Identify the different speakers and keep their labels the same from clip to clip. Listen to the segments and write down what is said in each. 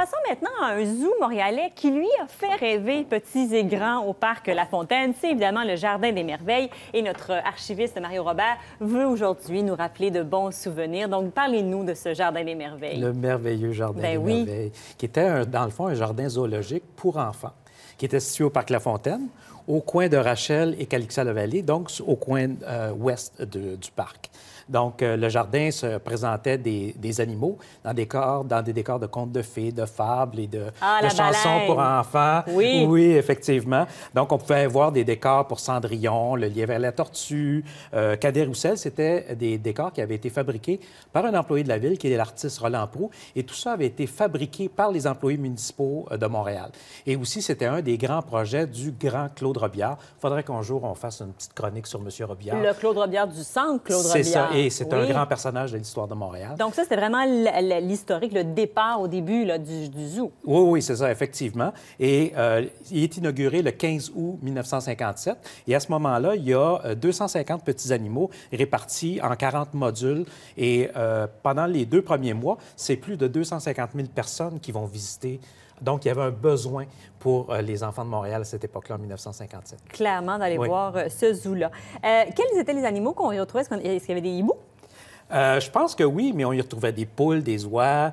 Speaker 1: passons maintenant à un zoo montréalais qui lui a fait rêver petits et grands au parc La Fontaine. C'est évidemment le Jardin des Merveilles. Et notre archiviste Mario Robert veut aujourd'hui nous rappeler de bons souvenirs. Donc, parlez-nous de ce Jardin des Merveilles. Le
Speaker 2: merveilleux Jardin ben des Merveilles, qui était dans le fond un jardin zoologique pour enfants, qui était situé au parc La Fontaine, au coin de Rachel et calixa le vallée donc au coin euh, ouest du parc. Donc, euh, le jardin se présentait des, animaux dans des, décors, dans des décors de contes de fées, de fables et de, ah, chansons pour enfants. Oui. oui. effectivement. Donc, on pouvait voir des décors pour Cendrillon, le lièvre et la tortue. Euh, Cadet Roussel, c'était des décors qui avaient été fabriqués par un employé de la ville, qui est l'artiste Roland Proux. Et tout ça avait été fabriqué par les employés municipaux euh, de Montréal. Et aussi, c'était un des grands projets du grand Claude il faudrait qu'un jour, on fasse une petite chronique sur M. Robillard. Le
Speaker 1: Claude Robillard du centre, Claude Robillard. C'est ça, et c'est un grand
Speaker 2: personnage de l'histoire de Montréal.
Speaker 1: Donc ça, c'était vraiment l'historique, le départ au début du, zoo.
Speaker 2: Oui, oui, c'est ça, effectivement. Et euh, il est inauguré le 15 août 1957. Et à ce moment-là, il y a 250 euh, petits animaux répartis en 40 modules. Et euh, pendant les deux premiers mois, c'est plus de 250 000 personnes qui vont visiter donc, il y avait un besoin pour euh, les enfants de Montréal à cette époque-là, en 1957.
Speaker 1: Clairement, d'aller voir euh, ce zoo-là. Euh, quels étaient les animaux qu'on y retrouvait? Est-ce qu'il y avait des hiboux?
Speaker 2: je pense que oui, mais on y retrouvait des poules, des oies,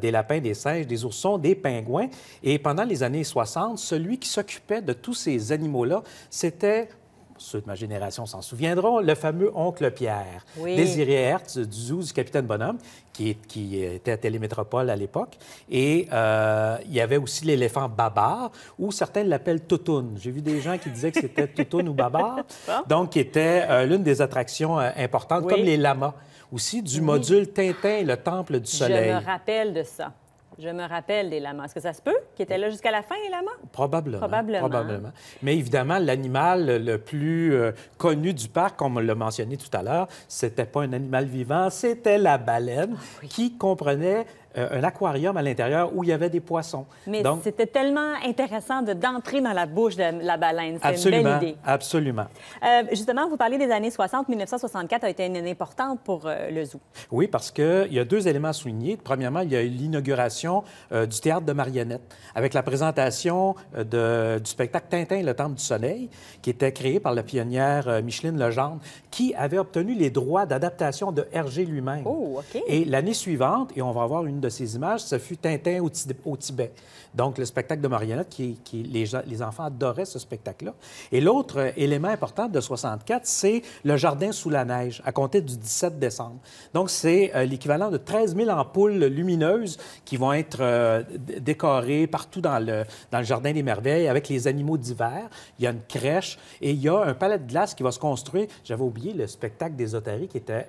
Speaker 2: des lapins, des singes, des oursons, des pingouins. Et pendant les années 60, celui qui s'occupait de tous ces animaux-là, c'était ceux de ma génération s'en souviendront, le fameux oncle Pierre, Désiré Hertz du zoo du Capitaine Bonhomme, qui, qui était à Télémétropole à l'époque. Et euh, il y avait aussi l'éléphant Babar, ou certains l'appellent Toutoun. J'ai vu des gens qui disaient que c'était Toutoun ou Babar, donc qui était euh, l'une des attractions euh, importantes, comme les lamas aussi, du module Tintin, le Temple du Soleil. Je me
Speaker 1: rappelle de ça. Je me rappelle des lamas. Est-ce que ça se peut qu'ils étaient là jusqu'à la fin, les lamas?
Speaker 2: Probablement. Probablement. Mais évidemment, l'animal le plus euh, connu du parc, comme on l'a mentionné tout à l'heure, c'était pas un animal vivant, c'était la baleine ah qui comprenait euh, un aquarium à l'intérieur où il y avait des poissons. Mais
Speaker 1: c'était tellement intéressant d'entrer dans la bouche de la baleine. C'est une belle idée.
Speaker 2: Absolument.
Speaker 1: Euh, justement, vous parlez des années 60. 1964 a été une année importante pour euh, le zoo.
Speaker 2: Oui, parce qu'il y a deux éléments à souligner. Premièrement, il y a eu l'inauguration du théâtre de marionnettes avec la présentation du spectacle Tintin, le Temple du Soleil, qui était créé par la pionnière Micheline Legendre, qui avait obtenu les droits d'adaptation de Hergé lui-même. Oh, OK. Et l'année suivante, et on va avoir une de ces images, ce fut Tintin au, Tibet. Donc, le spectacle de marionnettes, qui, les, enfants adoraient ce spectacle-là. Et l'autre euh, élément important de 64, c'est le jardin sous la neige, à compter du 17 décembre. Donc, c'est euh, l'équivalent de 13 000 ampoules lumineuses qui vont être euh, décorées partout dans le, jardin des merveilles avec les animaux d'hiver. Il y a une crèche et il y a un palais de glace qui va se construire. J'avais oublié le spectacle des otaries, qui était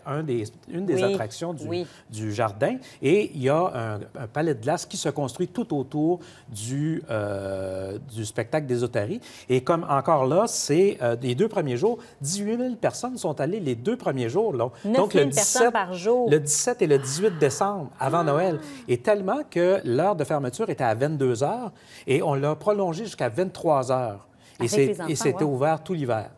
Speaker 2: une des attractions du, du jardin. Et il y a un, palais de glace qui se construit tout autour du, euh, du spectacle otaries Et comme encore là, c'est euh, les deux premiers jours, 18 000 personnes sont allées les deux premiers jours. Donc, le 17, personnes
Speaker 1: par jour. Le
Speaker 2: 17 et le 18 décembre, avant ah. Noël. Et tellement que l'heure de fermeture était à 22 heures et on l'a prolongée jusqu'à 23 heures. Avec et c'était ouvert tout l'hiver.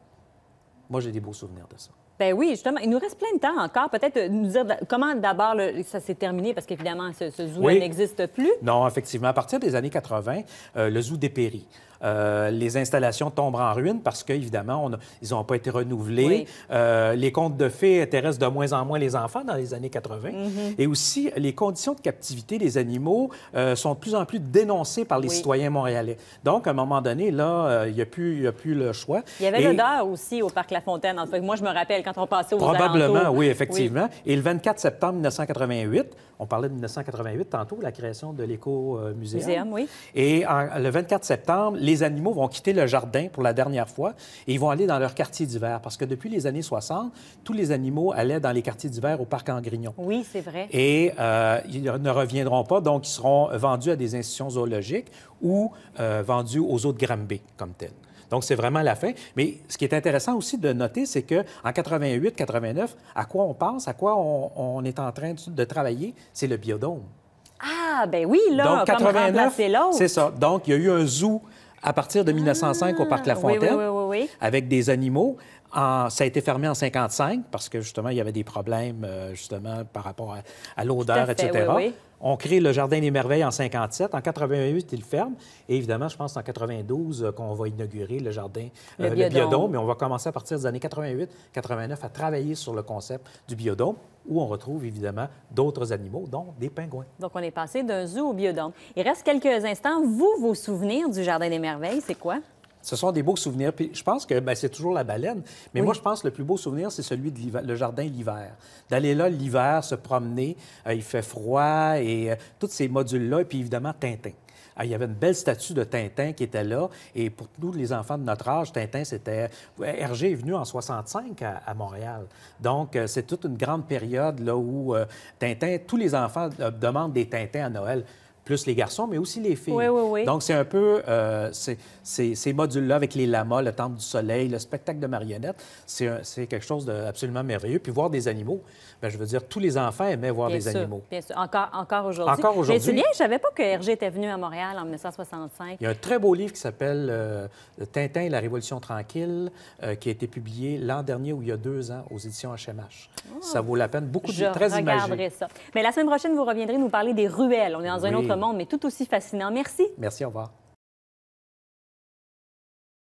Speaker 2: Moi, j'ai des beaux
Speaker 1: souvenirs de ça. Ben oui, justement. Il nous reste plein de temps encore. Peut-être euh, nous dire comment d'abord ça s'est terminé, parce qu'évidemment, ce, zoo n'existe plus.
Speaker 2: Non, effectivement. À partir des années 80, euh, le zoo dépérit. Euh, les installations tombent en ruine parce qu'évidemment, ils n'ont pas été renouvelés. les contes de fées intéressent de moins en moins les enfants dans les années 80. Mm-hmm. Et aussi, les conditions de captivité des animaux sont de plus en plus dénoncées par les citoyens montréalais. Donc, à un moment donné, là, il n'y a, a, plus le choix. Il y avait l'odeur
Speaker 1: aussi au Parc La Fontaine. En fait, moi, je me rappelle quand on passait aux Probablement, oui, effectivement.
Speaker 2: Et le 24 septembre 1988, on parlait de 1988 tantôt, la création de l'éco-muséum. oui. Et le 24 septembre, les animaux vont quitter le jardin pour la dernière fois et ils vont aller dans leur quartier d'hiver parce que depuis les années 60, tous les animaux allaient dans les quartiers d'hiver au parc Grignon.
Speaker 1: Oui, c'est vrai.
Speaker 2: Et euh, ils ne reviendront pas, donc ils seront vendus à des institutions zoologiques ou euh, vendus aux autres de comme tels. Donc, c'est vraiment la fin. Mais ce qui est intéressant aussi de noter, c'est qu'en 88, 89, à quoi on pense, à quoi on, est en train de, travailler, c'est le biodôme.
Speaker 1: Ah, ben oui, là, Donc, c'est
Speaker 2: ça. Donc, il y a eu un zoo à partir de 1905 au Parc ah, La Fontaine avec des animaux. En, ça a été fermé en 55 parce que justement, il y avait des problèmes euh, justement par rapport à, l'odeur, etc. On crée le Jardin des Merveilles en 57. En 88, il ferme. Et évidemment, je pense en 92 euh, qu'on va inaugurer le jardin, euh, le, biodôme. Mais on va commencer à partir des années 88, 89 à travailler sur le concept du biodôme où on retrouve évidemment d'autres animaux, dont des pingouins.
Speaker 1: Donc, on est passé d'un zoo au biodôme. Il reste quelques instants. Vous, vos souvenirs du Jardin des Merveilles, c'est quoi?
Speaker 2: Ce sont des beaux souvenirs. je pense que ben, c'est toujours la baleine. Mais moi, je pense que le plus beau souvenir, c'est celui de le jardin l'hiver. D'aller là l'hiver, se promener, euh, il fait froid et euh, tous ces modules-là, et puis évidemment Tintin. Ah, il y avait une belle statue de Tintin qui était là. Et pour nous, les enfants de notre âge, Tintin, c'était... Hergé est venu en 65 à, Montréal. Donc, euh, c'est toute une grande période là où Tintin... Tous les enfants demandent des Tintins à Noël plus les garçons, mais aussi les filles. Oui, oui, oui. Donc, c'est un peu euh, ces, modules-là avec les lamas, le temple du soleil, le spectacle de marionnettes, c'est quelque chose d'absolument merveilleux. Puis voir des animaux, ben, je veux dire, tous les enfants aimaient voir des animaux.
Speaker 1: Bien sûr, encore, encore aujourd'hui. Encore aujourd'hui. Mais tu savais pas que Hergé était venu à Montréal en 1965.
Speaker 2: Il y a un très beau livre qui s'appelle euh, Tintin et la Révolution tranquille, euh, qui a été publié l'an dernier ou il y a deux ans aux éditions HMH. ça ah. vaut la peine. Beaucoup de... Je très ça.
Speaker 1: Mais la semaine prochaine, vous reviendrez nous parler des ruelles. On est dans un autre mais tout aussi fascinant. Merci. Merci, au revoir.